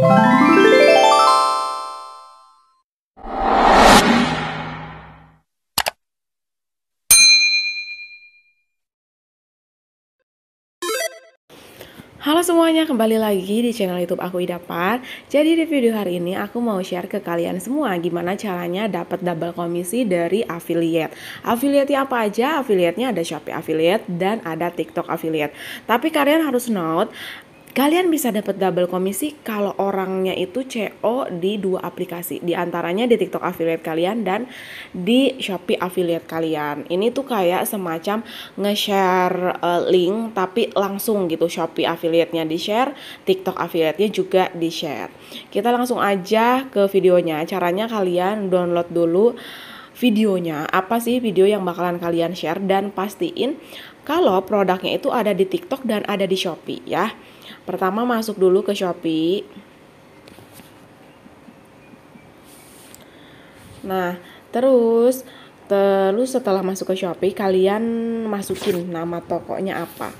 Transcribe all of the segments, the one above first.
Halo semuanya, kembali lagi di channel YouTube aku Idapar. Jadi di video hari ini aku mau share ke kalian semua gimana caranya dapat double komisi dari affiliate. Affiliate apa aja? Affiliate-nya ada Shopee affiliate dan ada TikTok affiliate. Tapi kalian harus note, Kalian bisa dapat double komisi kalau orangnya itu CO di dua aplikasi, di antaranya di TikTok affiliate kalian dan di Shopee affiliate kalian. Ini tuh kayak semacam nge-share uh, link tapi langsung gitu Shopee affiliate-nya di-share, TikTok affiliate-nya juga di-share. Kita langsung aja ke videonya. Caranya kalian download dulu videonya, apa sih video yang bakalan kalian share dan pastiin kalau produknya itu ada di TikTok dan ada di Shopee ya. Pertama masuk dulu ke Shopee. Nah, terus terus setelah masuk ke Shopee kalian masukin nama tokonya apa.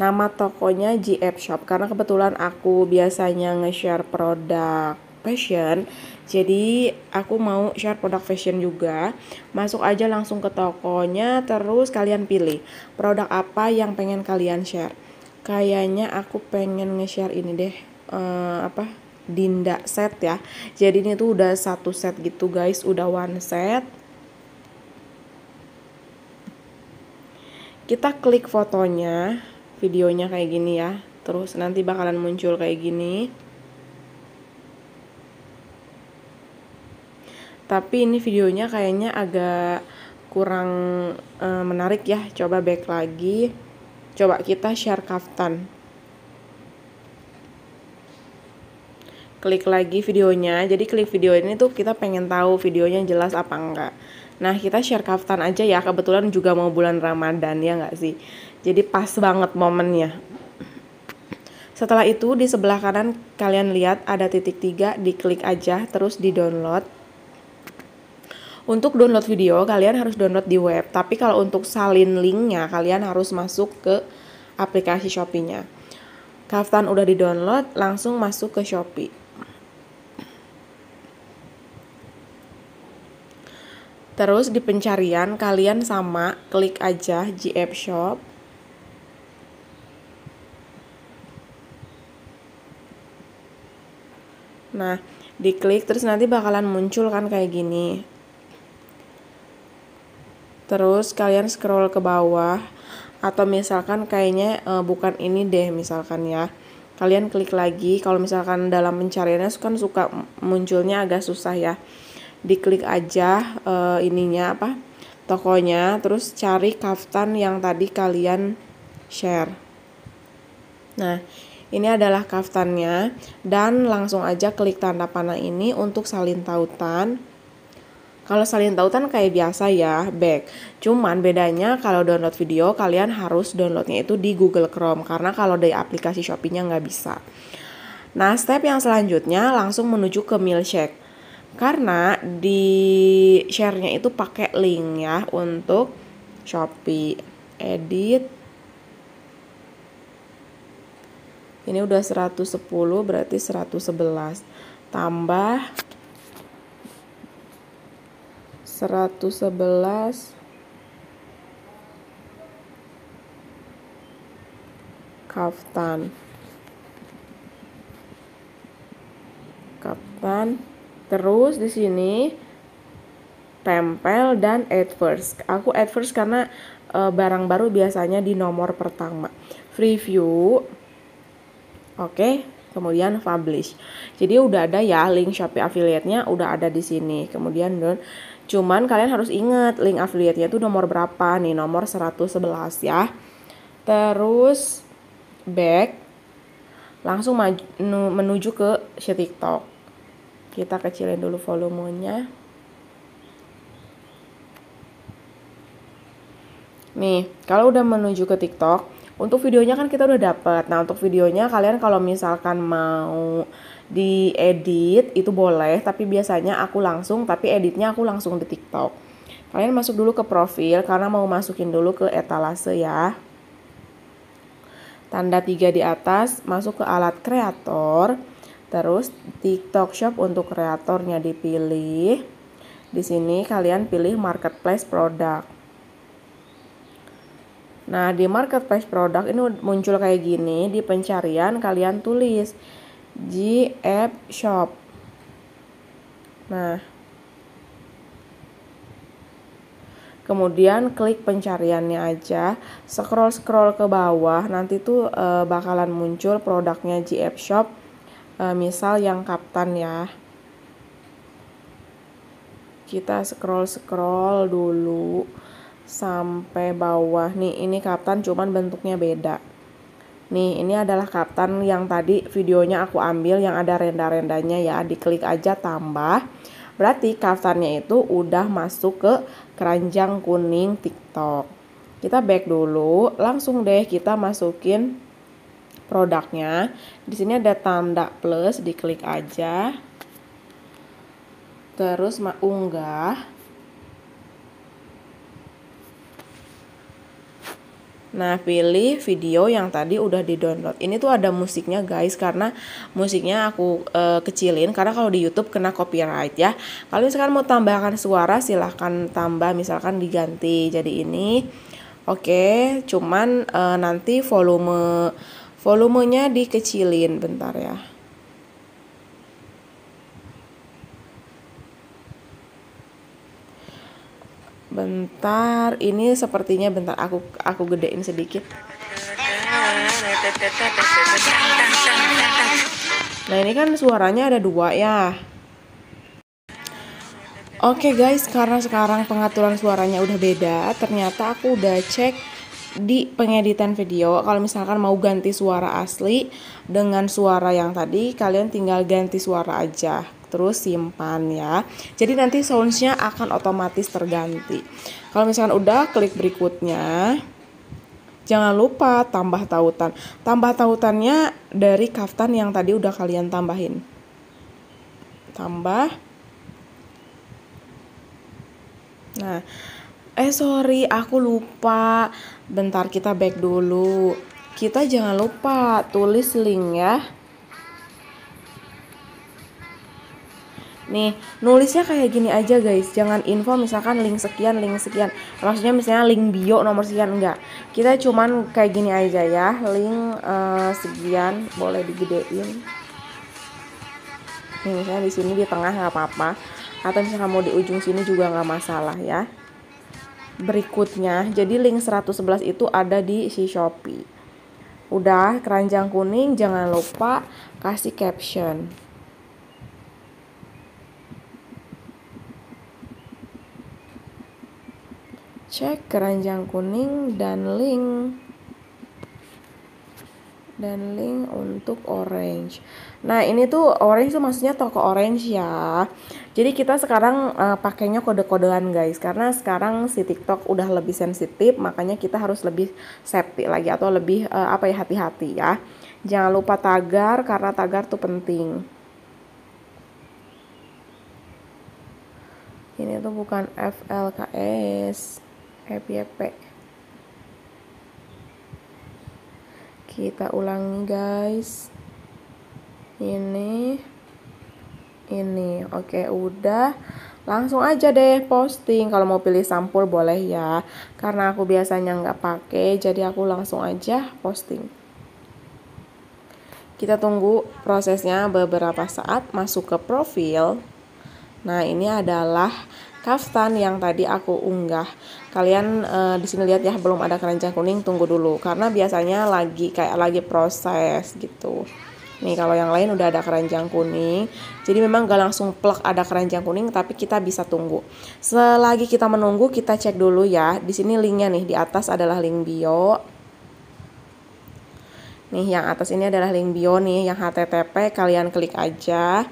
Nama tokonya GF Shop karena kebetulan aku biasanya nge-share produk fashion. Jadi aku mau share produk fashion juga. Masuk aja langsung ke tokonya terus kalian pilih produk apa yang pengen kalian share kayaknya aku pengen nge-share ini deh uh, apa Dinda set ya jadi ini tuh udah satu set gitu guys udah one set kita klik fotonya videonya kayak gini ya terus nanti bakalan muncul kayak gini tapi ini videonya kayaknya agak kurang e, menarik ya coba back lagi Coba kita share kaftan. Klik lagi videonya. Jadi klik video ini tuh kita pengen tahu videonya jelas apa enggak. Nah, kita share kaftan aja ya. Kebetulan juga mau bulan Ramadan ya enggak sih? Jadi pas banget momennya. Setelah itu di sebelah kanan kalian lihat ada titik tiga, diklik aja terus di download. Untuk download video kalian harus download di web, tapi kalau untuk salin linknya kalian harus masuk ke aplikasi Shopee-nya. Kaftan udah di-download, langsung masuk ke Shopee. Terus di pencarian kalian sama, klik aja GF Shop. Nah, diklik terus nanti bakalan muncul kan kayak gini terus kalian scroll ke bawah atau misalkan kayaknya e, bukan ini deh misalkan ya kalian klik lagi kalau misalkan dalam pencariannya kan suka munculnya agak susah ya diklik aja e, ininya apa tokonya terus cari kaftan yang tadi kalian share nah ini adalah kaftannya dan langsung aja klik tanda panah ini untuk salin tautan kalau salin tautan kayak biasa ya, back. Cuman bedanya kalau download video kalian harus downloadnya itu di Google Chrome karena kalau dari aplikasi Shopee-nya nggak bisa. Nah, step yang selanjutnya langsung menuju ke milkshake. Karena di share-nya itu pakai link ya untuk Shopee. Edit. Ini udah 110 berarti 111. Tambah 111 kaftan kaftan terus di sini tempel dan adverse aku adverse karena e, barang baru biasanya di nomor pertama review oke okay kemudian publish. Jadi udah ada ya link Shopee affiliate-nya udah ada di sini. Kemudian download Cuman kalian harus ingat link affiliate-nya itu nomor berapa nih, nomor 111 ya. Terus back langsung maju, menuju ke share TikTok. Kita kecilin dulu volumenya. Nih, kalau udah menuju ke TikTok, untuk videonya kan kita udah dapet. Nah, untuk videonya kalian kalau misalkan mau diedit itu boleh tapi biasanya aku langsung tapi editnya aku langsung di TikTok kalian masuk dulu ke profil karena mau masukin dulu ke etalase ya tanda tiga di atas masuk ke alat kreator terus TikTok Shop untuk kreatornya dipilih di sini kalian pilih marketplace produk Nah, di marketplace produk ini muncul kayak gini, di pencarian kalian tulis G App Shop. Nah, kemudian klik pencariannya aja scroll scroll ke bawah nanti tuh e, bakalan muncul produknya GF Shop e, misal yang Kapten ya kita scroll scroll dulu sampai bawah nih ini Kapten cuman bentuknya beda Nih, ini adalah kaftan yang tadi videonya aku ambil yang ada renda-rendanya ya. Diklik aja tambah. Berarti kaftannya itu udah masuk ke keranjang kuning TikTok. Kita back dulu, langsung deh kita masukin produknya. Di sini ada tanda plus, diklik aja. Terus unggah. Nah, pilih video yang tadi udah di-download. Ini tuh ada musiknya, guys, karena musiknya aku e, kecilin karena kalau di YouTube kena copyright ya. Kalau misalkan mau tambahkan suara silahkan tambah misalkan diganti jadi ini. Oke, cuman e, nanti volume volumenya dikecilin bentar ya. bentar ini sepertinya bentar aku aku gedein sedikit nah ini kan suaranya ada dua ya Oke okay guys, karena sekarang pengaturan suaranya udah beda, ternyata aku udah cek di pengeditan video. Kalau misalkan mau ganti suara asli dengan suara yang tadi, kalian tinggal ganti suara aja terus simpan ya. Jadi nanti soundsnya akan otomatis terganti. Kalau misalkan udah klik berikutnya, jangan lupa tambah tautan. Tambah tautannya dari kaftan yang tadi udah kalian tambahin. Tambah. Nah, eh sorry aku lupa. Bentar kita back dulu. Kita jangan lupa tulis link ya. Nih, nulisnya kayak gini aja guys. Jangan info misalkan link sekian, link sekian. Maksudnya misalnya link bio nomor sekian enggak. Kita cuman kayak gini aja ya. Link uh, sekian boleh digedein. Nih, misalnya di sini di tengah nggak apa-apa. Atau misalnya mau di ujung sini juga nggak masalah ya. Berikutnya, jadi link 111 itu ada di si Shopee. Udah, keranjang kuning jangan lupa kasih caption. Cek keranjang kuning dan link dan link untuk orange. Nah, ini tuh orange tuh maksudnya toko orange ya. Jadi kita sekarang uh, pakainya kode-kodean guys karena sekarang si TikTok udah lebih sensitif, makanya kita harus lebih safety lagi atau lebih uh, apa ya hati-hati ya. Jangan lupa tagar karena tagar tuh penting. Ini tuh bukan FLKS happy HPP kita ulangi guys ini ini oke udah langsung aja deh posting kalau mau pilih sampul boleh ya karena aku biasanya nggak pakai jadi aku langsung aja posting kita tunggu prosesnya beberapa saat masuk ke profil nah ini adalah kaftan yang tadi aku unggah. Kalian uh, di sini lihat ya belum ada keranjang kuning, tunggu dulu karena biasanya lagi kayak lagi proses gitu. Nih kalau yang lain udah ada keranjang kuning. Jadi memang gak langsung plek ada keranjang kuning tapi kita bisa tunggu. Selagi kita menunggu kita cek dulu ya. Di sini linknya nih di atas adalah link bio. Nih yang atas ini adalah link bio nih yang HTTP kalian klik aja.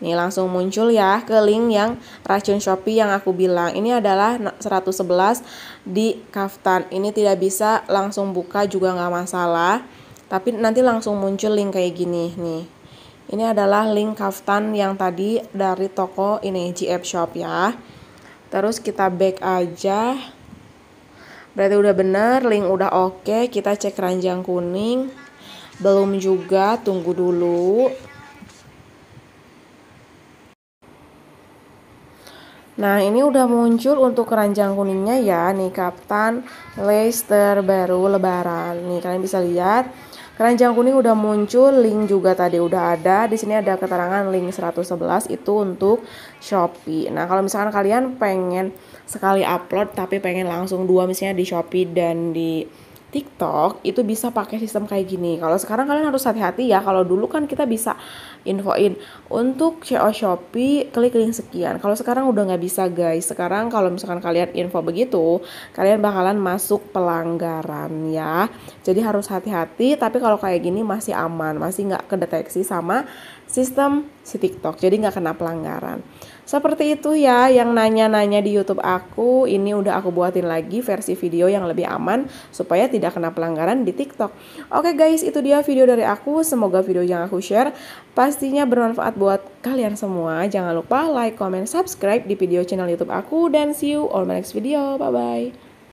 Nih langsung muncul ya ke link yang racun Shopee yang aku bilang. Ini adalah 111 di kaftan. Ini tidak bisa langsung buka juga nggak masalah. Tapi nanti langsung muncul link kayak gini nih. Ini adalah link kaftan yang tadi dari toko ini GF Shop ya. Terus kita back aja. Berarti udah bener, link udah oke. Kita cek ranjang kuning. Belum juga, tunggu dulu. Nah ini udah muncul untuk keranjang kuningnya ya nih kapten lace terbaru lebaran nih kalian bisa lihat keranjang kuning udah muncul link juga tadi udah ada di sini ada keterangan link 111 itu untuk Shopee nah kalau misalkan kalian pengen sekali upload tapi pengen langsung dua misalnya di Shopee dan di TikTok itu bisa pakai sistem kayak gini. Kalau sekarang kalian harus hati-hati ya. Kalau dulu kan kita bisa infoin untuk CO Shopee klik link sekian. Kalau sekarang udah nggak bisa guys. Sekarang kalau misalkan kalian info begitu, kalian bakalan masuk pelanggaran ya. Jadi harus hati-hati. Tapi kalau kayak gini masih aman, masih nggak kedeteksi sama sistem si TikTok. Jadi nggak kena pelanggaran. Seperti itu ya yang nanya-nanya di YouTube aku, ini udah aku buatin lagi versi video yang lebih aman supaya tidak kena pelanggaran di TikTok. Oke guys, itu dia video dari aku. Semoga video yang aku share pastinya bermanfaat buat kalian semua. Jangan lupa like, comment, subscribe di video channel YouTube aku dan see you on my next video. Bye bye.